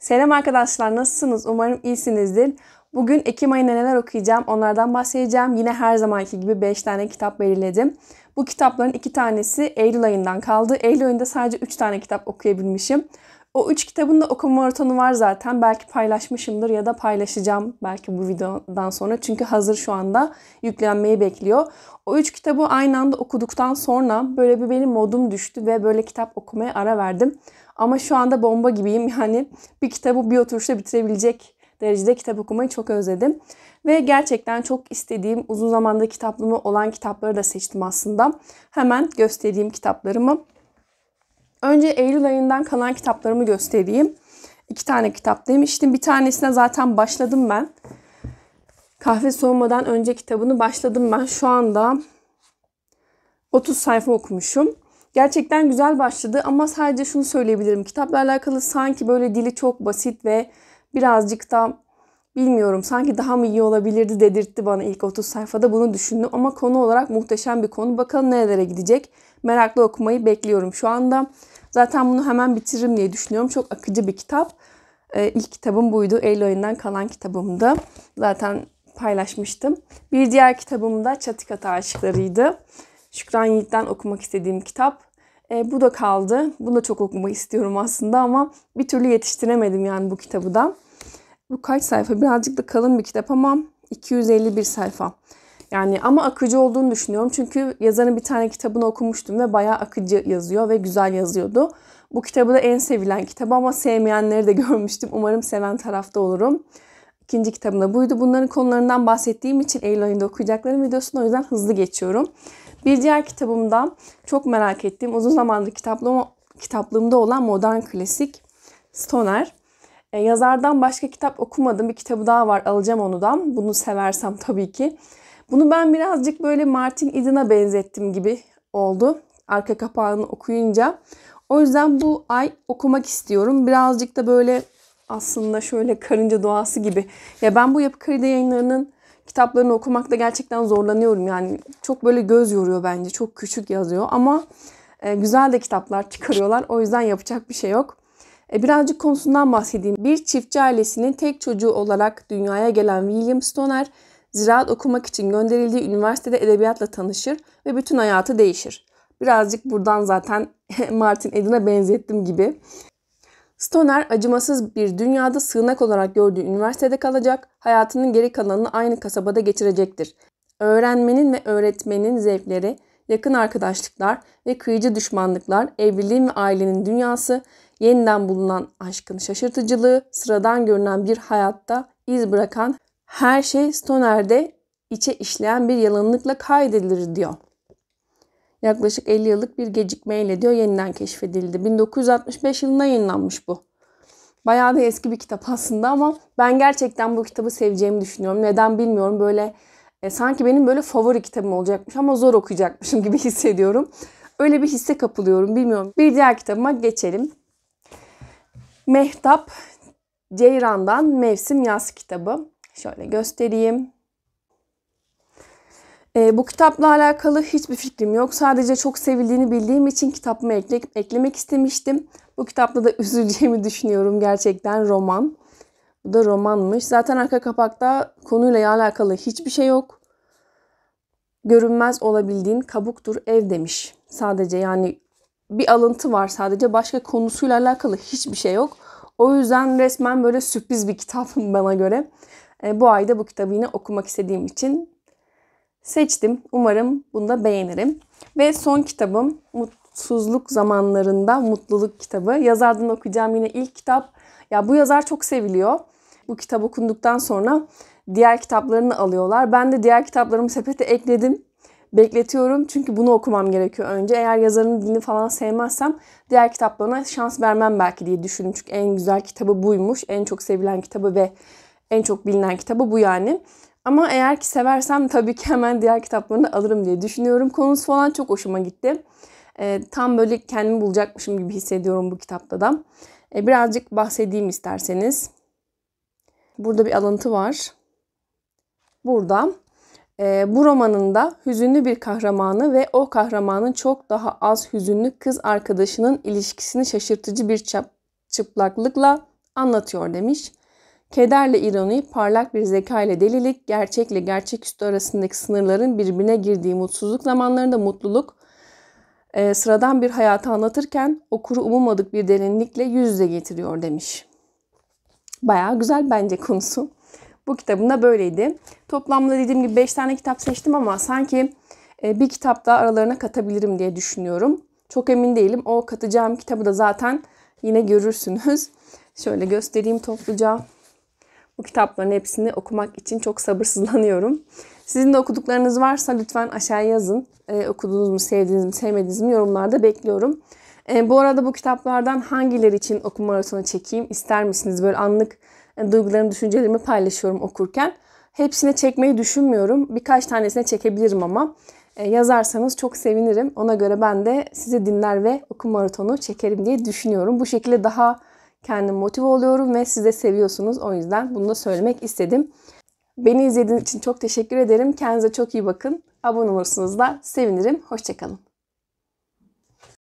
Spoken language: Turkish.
Selam arkadaşlar nasılsınız? Umarım iyisinizdir. Bugün Ekim ayında neler okuyacağım onlardan bahsedeceğim. Yine her zamanki gibi 5 tane kitap belirledim. Bu kitapların 2 tanesi Eylül ayından kaldı. Eylül ayında sadece 3 tane kitap okuyabilmişim. O üç kitabın da okuma maratonu var zaten. Belki paylaşmışımdır ya da paylaşacağım belki bu videodan sonra. Çünkü hazır şu anda yüklenmeyi bekliyor. O üç kitabı aynı anda okuduktan sonra böyle bir benim modum düştü ve böyle kitap okumaya ara verdim. Ama şu anda bomba gibiyim yani bir kitabı bir oturuşta bitirebilecek derecede kitap okumayı çok özledim. Ve gerçekten çok istediğim uzun zamanda kitaplığımı olan kitapları da seçtim aslında. Hemen göstereyim kitaplarımı. Önce Eylül ayından kalan kitaplarımı göstereyim. İki tane kitap demiştim. Bir tanesine zaten başladım ben. Kahve soğumadan önce kitabını başladım ben. Şu anda 30 sayfa okumuşum. Gerçekten güzel başladı ama sadece şunu söyleyebilirim. Kitapla alakalı sanki böyle dili çok basit ve birazcık da bilmiyorum sanki daha mı iyi olabilirdi dedirtti bana ilk 30 sayfada bunu düşündüm ama konu olarak muhteşem bir konu. Bakalım nerelere gidecek. Merakla okumayı bekliyorum şu anda. Zaten bunu hemen bitiririm diye düşünüyorum. Çok akıcı bir kitap. Ee, ilk kitabım buydu. Eylül ayından kalan kitabımdı. Zaten paylaşmıştım. Bir diğer kitabım da Çatikata Aşıkları'ydı. Şükran Yiğit'ten okumak istediğim kitap. E, bu da kaldı. Bunu da çok okumak istiyorum aslında ama bir türlü yetiştiremedim yani bu kitabı da. Bu kaç sayfa? Birazcık da kalın bir kitap ama 251 sayfa. Yani ama akıcı olduğunu düşünüyorum. Çünkü yazarın bir tane kitabını okumuştum ve bayağı akıcı yazıyor ve güzel yazıyordu. Bu kitabı da en sevilen kitabı ama sevmeyenleri de görmüştüm. Umarım seven tarafta olurum. İkinci kitabım da buydu. Bunların konularından bahsettiğim için Eylül ayında okuyacaklarım videosunu o yüzden hızlı geçiyorum. Bir diğer kitabımdan çok merak ettiğim uzun zamandır kitaplığımda olan modern klasik Stoner. E, yazardan başka kitap okumadım. Bir kitabı daha var. Alacağım onudan. Bunu seversem tabii ki. Bunu ben birazcık böyle Martin Eden'a benzettim gibi oldu. Arka kapağını okuyunca. O yüzden bu ay okumak istiyorum. Birazcık da böyle aslında şöyle karınca doğası gibi. Ya ben bu yapı kredi yayınlarının kitaplarını okumakta gerçekten zorlanıyorum. Yani çok böyle göz yoruyor bence. Çok küçük yazıyor ama e, güzel de kitaplar çıkarıyorlar. O yüzden yapacak bir şey yok. E, birazcık konusundan bahsedeyim. Bir çiftçi ailesinin tek çocuğu olarak dünyaya gelen William Stoner, ziraat okumak için gönderildiği üniversitede edebiyatla tanışır ve bütün hayatı değişir. Birazcık buradan zaten Martin Eden'e benzettim gibi. Stoner acımasız bir dünyada sığınak olarak gördüğü üniversitede kalacak, hayatının geri kalanını aynı kasabada geçirecektir. Öğrenmenin ve öğretmenin zevkleri, yakın arkadaşlıklar ve kıyıcı düşmanlıklar, evliliğin ve ailenin dünyası yeniden bulunan aşkın şaşırtıcılığı, sıradan görünen bir hayatta iz bırakan her şey Stoner'de içe işleyen bir yalanlıkla kaydedilir diyor. Yaklaşık 50 yıllık bir gecikmeyle diyor yeniden keşfedildi. 1965 yılında yayınlanmış bu. Bayağı da eski bir kitap aslında ama ben gerçekten bu kitabı seveceğimi düşünüyorum. Neden bilmiyorum böyle e, sanki benim böyle favori kitabım olacakmış ama zor okuyacakmışım gibi hissediyorum. Öyle bir hisse kapılıyorum bilmiyorum. Bir diğer kitabıma geçelim. Mehtap Ceyran'dan Mevsim Yaz kitabı. Şöyle göstereyim. E, bu kitapla alakalı hiçbir fikrim yok. Sadece çok sevildiğini bildiğim için kitabıma ekle, eklemek istemiştim. Bu kitapta da üzüleceğimi düşünüyorum gerçekten roman. Bu da romanmış. Zaten arka kapakta konuyla alakalı hiçbir şey yok. Görünmez olabildiğin kabuktur ev demiş. Sadece yani bir alıntı var sadece. Başka konusuyla alakalı hiçbir şey yok. O yüzden resmen böyle sürpriz bir kitabım bana göre. E, bu ayda bu kitabı yine okumak istediğim için seçtim. Umarım bunu da beğenirim. Ve son kitabım Mutsuzluk Zamanlarında Mutluluk kitabı. Yazardan okuyacağım yine ilk kitap. Ya bu yazar çok seviliyor. Bu kitap okunduktan sonra diğer kitaplarını alıyorlar. Ben de diğer kitaplarımı sepete ekledim bekletiyorum. Çünkü bunu okumam gerekiyor önce. Eğer yazarın dilini falan sevmezsem diğer kitaplarına şans vermem belki diye düşündüm. Çünkü en güzel kitabı buymuş. En çok sevilen kitabı ve en çok bilinen kitabı bu yani. Ama eğer ki seversem tabii ki hemen diğer kitaplarını alırım diye düşünüyorum. Konusu falan çok hoşuma gitti. E, tam böyle kendimi bulacakmışım gibi hissediyorum bu kitapta da. E, birazcık bahsedeyim isterseniz. Burada bir alıntı var. Burada ee, bu romanında hüzünlü bir kahramanı ve o kahramanın çok daha az hüzünlü kız arkadaşının ilişkisini şaşırtıcı bir çıplaklıkla anlatıyor demiş. Kederle ironi, parlak bir zeka ile delilik, gerçekle gerçeküstü arasındaki sınırların birbirine girdiği mutsuzluk zamanlarında mutluluk, e, sıradan bir hayatı anlatırken okuru umumadık bir derinlikle yüz yüze getiriyor demiş. Baya güzel bence konusu. Bu kitabında böyleydi. Toplamda dediğim gibi 5 tane kitap seçtim ama sanki e, bir kitap daha aralarına katabilirim diye düşünüyorum. Çok emin değilim. O katacağım kitabı da zaten yine görürsünüz. Şöyle göstereyim topluca. Bu kitapların hepsini okumak için çok sabırsızlanıyorum. Sizin de okuduklarınız varsa lütfen aşağıya yazın. Ee, okudunuz mu, sevdiniz mi, sevmediniz mi yorumlarda bekliyorum. Ee, bu arada bu kitaplardan hangileri için okuma maratonu çekeyim ister misiniz? Böyle anlık yani duygularımı, düşüncelerimi paylaşıyorum okurken. Hepsine çekmeyi düşünmüyorum. Birkaç tanesine çekebilirim ama e, yazarsanız çok sevinirim. Ona göre ben de sizi dinler ve oku maratonu çekerim diye düşünüyorum. Bu şekilde daha kendim motive oluyorum ve siz de seviyorsunuz. O yüzden bunu da söylemek istedim. Beni izlediğiniz için çok teşekkür ederim. Kendinize çok iyi bakın. Abone olursunuz da sevinirim. Hoşçakalın.